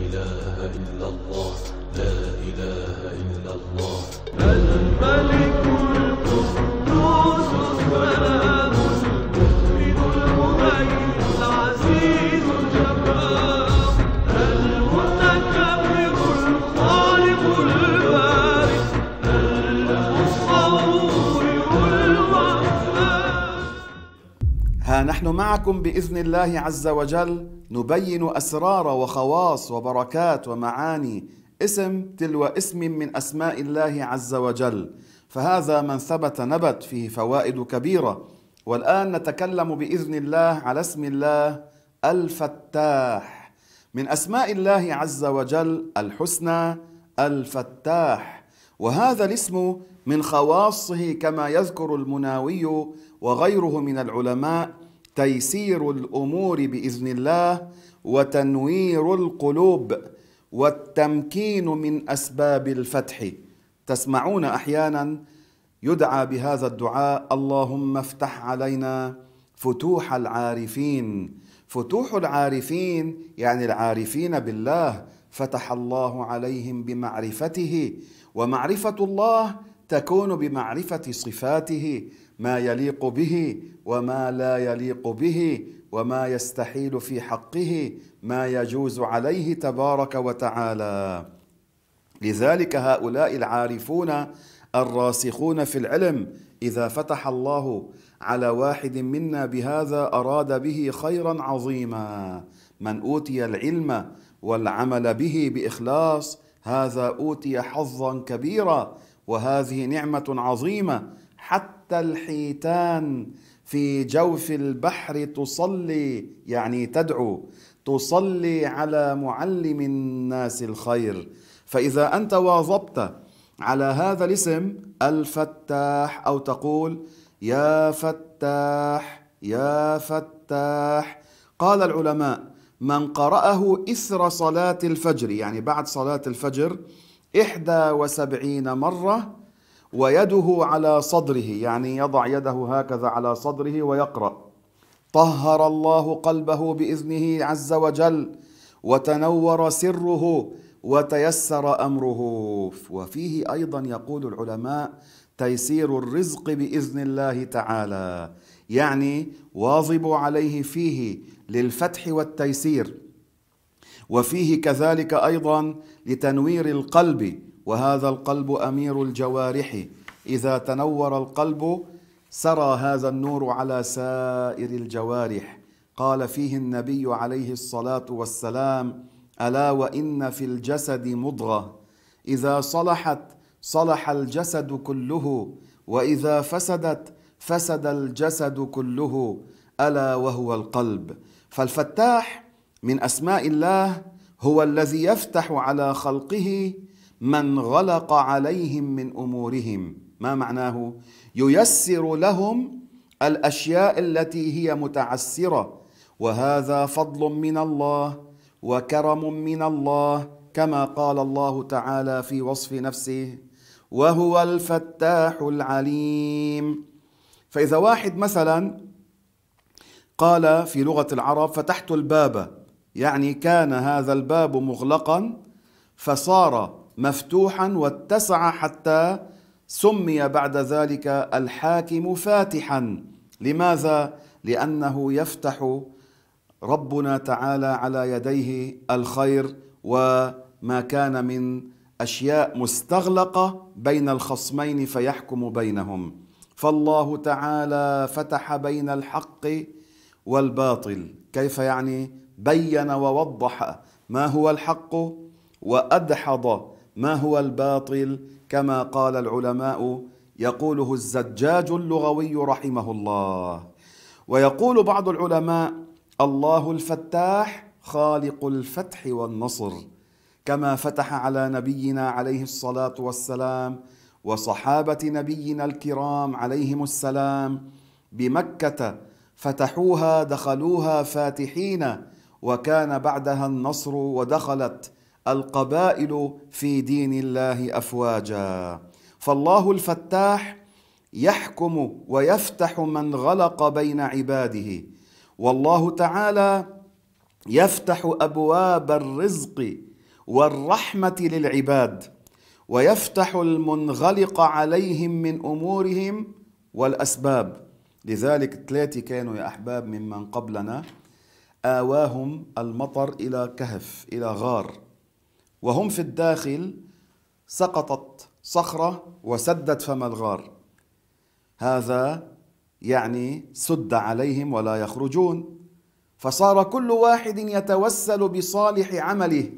إله إلا الله لا إله إلا الله الملك القدوس نحن معكم باذن الله عز وجل نبين اسرار وخواص وبركات ومعاني اسم تلو اسم من اسماء الله عز وجل فهذا من ثبت نبت فيه فوائد كبيره والان نتكلم باذن الله على اسم الله الفتاح من اسماء الله عز وجل الحسنى الفتاح وهذا الاسم من خواصه كما يذكر المناوي وغيره من العلماء تيسير الامور باذن الله وتنوير القلوب والتمكين من اسباب الفتح تسمعون احيانا يدعى بهذا الدعاء اللهم افتح علينا فتوح العارفين فتوح العارفين يعني العارفين بالله فتح الله عليهم بمعرفته ومعرفه الله تكون بمعرفه صفاته ما يليق به وما لا يليق به وما يستحيل في حقه ما يجوز عليه تبارك وتعالى لذلك هؤلاء العارفون الراسخون في العلم اذا فتح الله على واحد منا بهذا اراد به خيرا عظيما من اوتي العلم والعمل به باخلاص هذا اوتي حظا كبيرا وهذه نعمه عظيمه حتى حتى الحيتان في جوف البحر تصلي يعني تدعو تصلي على معلم الناس الخير فإذا أنت واظبت على هذا الاسم الفتاح أو تقول يا فتاح يا فتاح قال العلماء من قرأه إثر صلاة الفجر يعني بعد صلاة الفجر إحدى وسبعين مرة ويده على صدره يعني يضع يده هكذا على صدره ويقرأ طهر الله قلبه بإذنه عز وجل وتنور سره وتيسر أمره وفيه أيضا يقول العلماء تيسير الرزق بإذن الله تعالى يعني واظب عليه فيه للفتح والتيسير وفيه كذلك أيضا لتنوير القلب وهذا القلب امير الجوارح اذا تنور القلب سرى هذا النور على سائر الجوارح قال فيه النبي عليه الصلاه والسلام الا وان في الجسد مضغه اذا صلحت صلح الجسد كله واذا فسدت فسد الجسد كله الا وهو القلب فالفتاح من اسماء الله هو الذي يفتح على خلقه من غلق عليهم من امورهم ما معناه ييسر لهم الاشياء التي هي متعسره وهذا فضل من الله وكرم من الله كما قال الله تعالى في وصف نفسه وهو الفتاح العليم فاذا واحد مثلا قال في لغه العرب فتحت الباب يعني كان هذا الباب مغلقا فصار مفتوحا واتسع حتى سمي بعد ذلك الحاكم فاتحا لماذا لانه يفتح ربنا تعالى على يديه الخير وما كان من اشياء مستغلقه بين الخصمين فيحكم بينهم فالله تعالى فتح بين الحق والباطل كيف يعني بين ووضح ما هو الحق وادحض ما هو الباطل كما قال العلماء يقوله الزجاج اللغوي رحمه الله ويقول بعض العلماء الله الفتاح خالق الفتح والنصر كما فتح على نبينا عليه الصلاه والسلام وصحابه نبينا الكرام عليهم السلام بمكه فتحوها دخلوها فاتحين وكان بعدها النصر ودخلت القبائل في دين الله افواجا فالله الفتاح يحكم ويفتح من غلق بين عباده والله تعالى يفتح ابواب الرزق والرحمه للعباد ويفتح المنغلق عليهم من امورهم والاسباب لذلك ثلاثه كانوا يا احباب ممن قبلنا آواهم المطر إلى كهف إلى غار وهم في الداخل سقطت صخرة وسدت فم الغار هذا يعني سد عليهم ولا يخرجون فصار كل واحد يتوسل بصالح عمله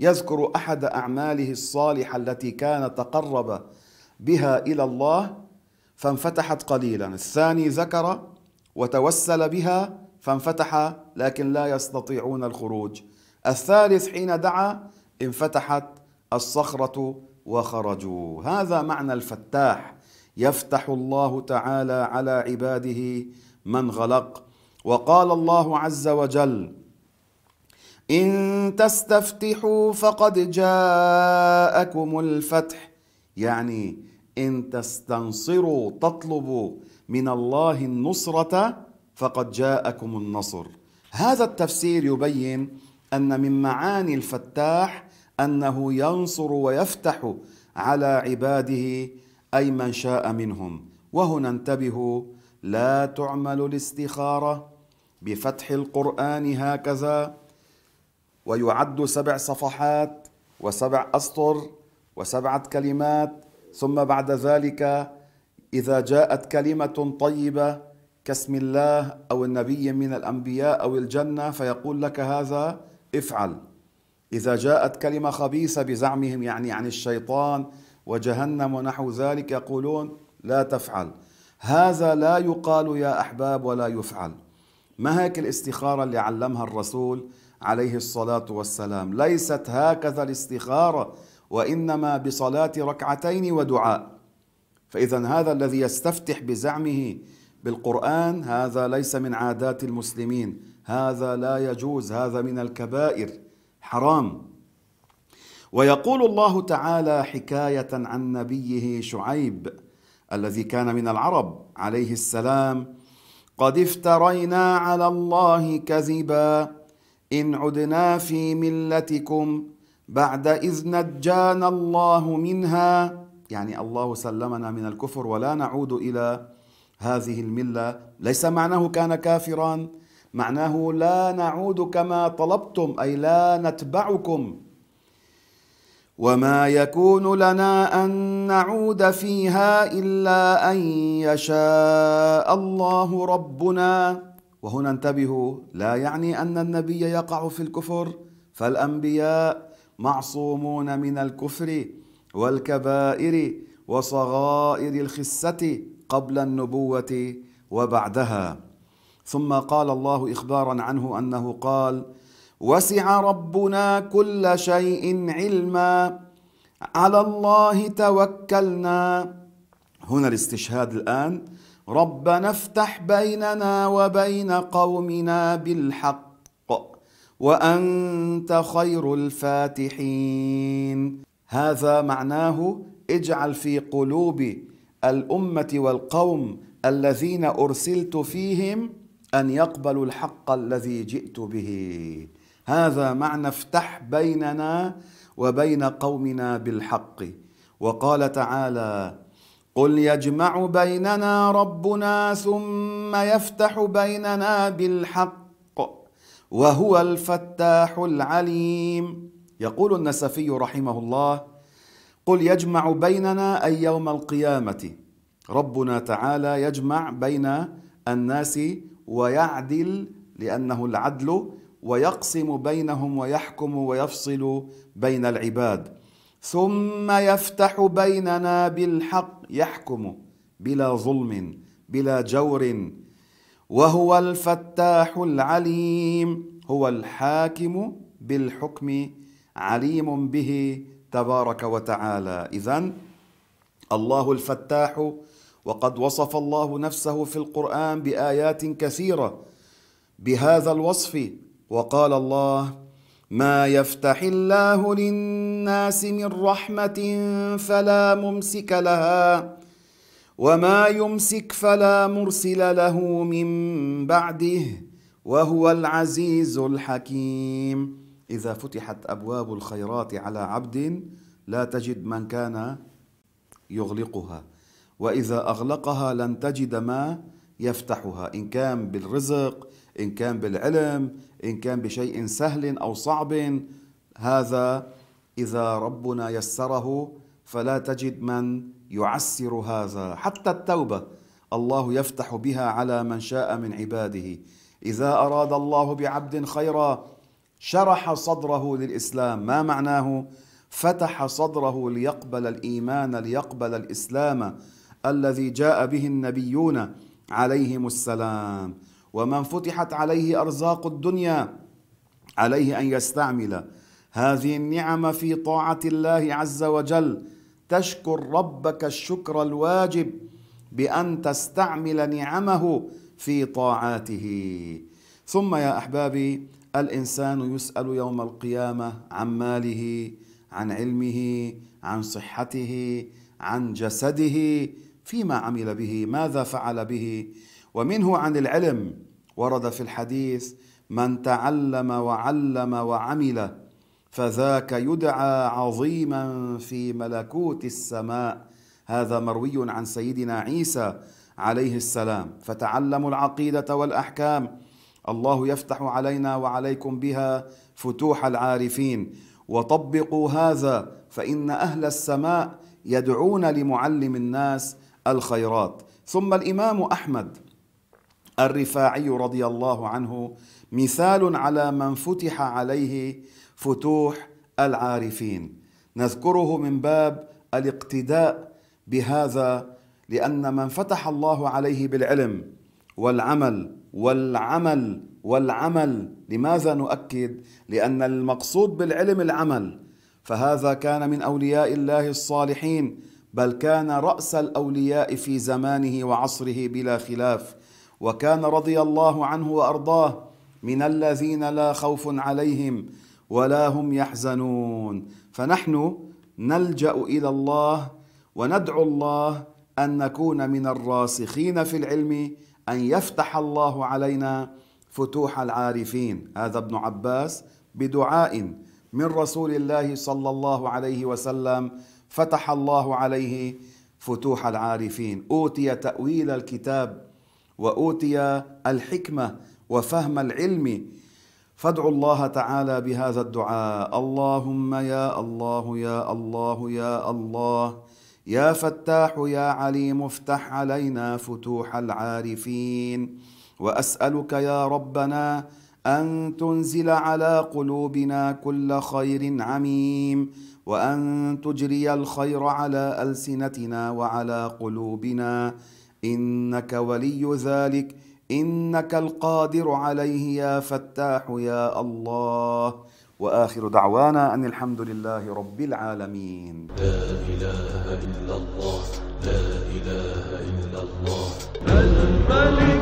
يذكر احد اعماله الصالحه التي كان تقرب بها الى الله فانفتحت قليلا الثاني ذكر وتوسل بها فانفتح لكن لا يستطيعون الخروج الثالث حين دعا انفتحت الصخرة وخرجوا هذا معنى الفتاح يفتح الله تعالى على عباده من غلق وقال الله عز وجل إن تستفتحوا فقد جاءكم الفتح يعني إن تستنصروا تطلبوا من الله النصرة فقد جاءكم النصر هذا التفسير يبين أن من معاني الفتاح انه ينصر ويفتح على عباده اي من شاء منهم وهنا انتبهوا لا تعمل الاستخاره بفتح القران هكذا ويعد سبع صفحات وسبع اسطر وسبعه كلمات ثم بعد ذلك اذا جاءت كلمه طيبه كاسم الله او النبي من الانبياء او الجنه فيقول لك هذا افعل إذا جاءت كلمة خبيثة بزعمهم يعني عن الشيطان وجهنم ونحو ذلك يقولون لا تفعل هذا لا يقال يا أحباب ولا يفعل ما هيك الاستخارة اللي علمها الرسول عليه الصلاة والسلام ليست هكذا الاستخارة وإنما بصلاة ركعتين ودعاء فإذا هذا الذي يستفتح بزعمه بالقرآن هذا ليس من عادات المسلمين هذا لا يجوز هذا من الكبائر حرام ويقول الله تعالى حكاية عن نبيه شعيب الذي كان من العرب عليه السلام قد افترينا على الله كذبا إن عدنا في ملتكم بعد إذ نجانا الله منها يعني الله سلمنا من الكفر ولا نعود إلى هذه الملة ليس معناه كان كافرا معناه لا نعود كما طلبتم أي لا نتبعكم وما يكون لنا أن نعود فيها إلا أن يشاء الله ربنا وهنا انتبهوا لا يعني أن النبي يقع في الكفر فالأنبياء معصومون من الكفر والكبائر وصغائر الخسة قبل النبوة وبعدها ثم قال الله اخبارا عنه انه قال وسع ربنا كل شيء علما على الله توكلنا هنا الاستشهاد الان ربنا افتح بيننا وبين قومنا بالحق وانت خير الفاتحين هذا معناه اجعل في قلوب الامه والقوم الذين ارسلت فيهم أن يقبلوا الحق الذي جئت به هذا معنى افتح بيننا وبين قومنا بالحق وقال تعالى قل يجمع بيننا ربنا ثم يفتح بيننا بالحق وهو الفتاح العليم يقول النسفي رحمه الله قل يجمع بيننا أي يوم القيامة ربنا تعالى يجمع بين الناس ويعدل لأنه العدل ويقسم بينهم ويحكم ويفصل بين العباد ثم يفتح بيننا بالحق يحكم بلا ظلم بلا جور وهو الفتاح العليم هو الحاكم بالحكم عليم به تبارك وتعالى اذا الله الفتاح وقد وصف الله نفسه في القران بايات كثيره بهذا الوصف وقال الله ما يفتح الله للناس من رحمه فلا ممسك لها وما يمسك فلا مرسل له من بعده وهو العزيز الحكيم اذا فتحت ابواب الخيرات على عبد لا تجد من كان يغلقها وإذا أغلقها لن تجد ما يفتحها إن كان بالرزق إن كان بالعلم إن كان بشيء سهل أو صعب هذا إذا ربنا يسره فلا تجد من يعسر هذا حتى التوبة الله يفتح بها على من شاء من عباده إذا أراد الله بعبد خيرا شرح صدره للإسلام ما معناه فتح صدره ليقبل الإيمان ليقبل الإسلام الذي جاء به النبيون عليهم السلام ومن فتحت عليه أرزاق الدنيا عليه أن يستعمل هذه النعم في طاعة الله عز وجل تشكر ربك الشكر الواجب بأن تستعمل نعمه في طاعاته ثم يا أحبابي الإنسان يسأل يوم القيامة عن ماله عن علمه عن صحته عن جسده فيما عمل به ماذا فعل به ومنه عن العلم ورد في الحديث من تعلم وعلم وعمل فذاك يدعى عظيما في ملكوت السماء هذا مروي عن سيدنا عيسى عليه السلام فتعلموا العقيده والاحكام الله يفتح علينا وعليكم بها فتوح العارفين وطبقوا هذا فان اهل السماء يدعون لمعلم الناس الخيرات ثم الامام احمد الرفاعي رضي الله عنه مثال على من فتح عليه فتوح العارفين نذكره من باب الاقتداء بهذا لان من فتح الله عليه بالعلم والعمل والعمل والعمل لماذا نؤكد لان المقصود بالعلم العمل فهذا كان من اولياء الله الصالحين بل كان راس الاولياء في زمانه وعصره بلا خلاف وكان رضي الله عنه وارضاه من الذين لا خوف عليهم ولا هم يحزنون فنحن نلجا الى الله وندعو الله ان نكون من الراسخين في العلم ان يفتح الله علينا فتوح العارفين هذا ابن عباس بدعاء من رسول الله صلى الله عليه وسلم فتح الله عليه فتوح العارفين اوتي تاويل الكتاب واوتي الحكمه وفهم العلم فادعوا الله تعالى بهذا الدعاء اللهم يا الله يا الله يا الله يا فتاح يا عليم افتح علينا فتوح العارفين واسالك يا ربنا ان تنزل على قلوبنا كل خير عميم وان تجري الخير على السنتنا وعلى قلوبنا انك ولي ذلك انك القادر عليه يا فتاح يا الله واخر دعوانا ان الحمد لله رب العالمين لا اله الا الله لا اله الا الله الملك